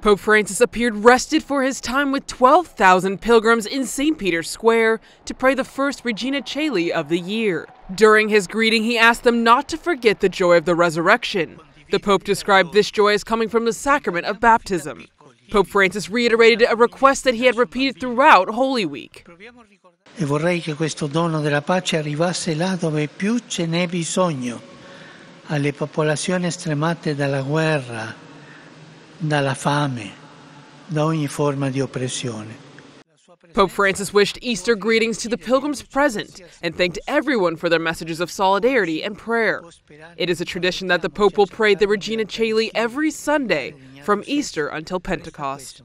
Pope Francis appeared rested for his time with 12,000 pilgrims in St. Peter's Square to pray the first Regina Caeli of the year. During his greeting, he asked them not to forget the joy of the resurrection. The Pope described this joy as coming from the sacrament of baptism. Pope Francis reiterated a request that he had repeated throughout Holy Week. E vorrei che questo dono della pace arrivasse là dove più ce n'è bisogno, alle popolazioni stremate dalla guerra, dalla fame, da ogni forma di oppressione. Pope Francis wished Easter greetings to the pilgrims present and thanked everyone for their messages of solidarity and prayer. It is a tradition that the Pope will pray the Regina Caeli every Sunday from Easter until Pentecost.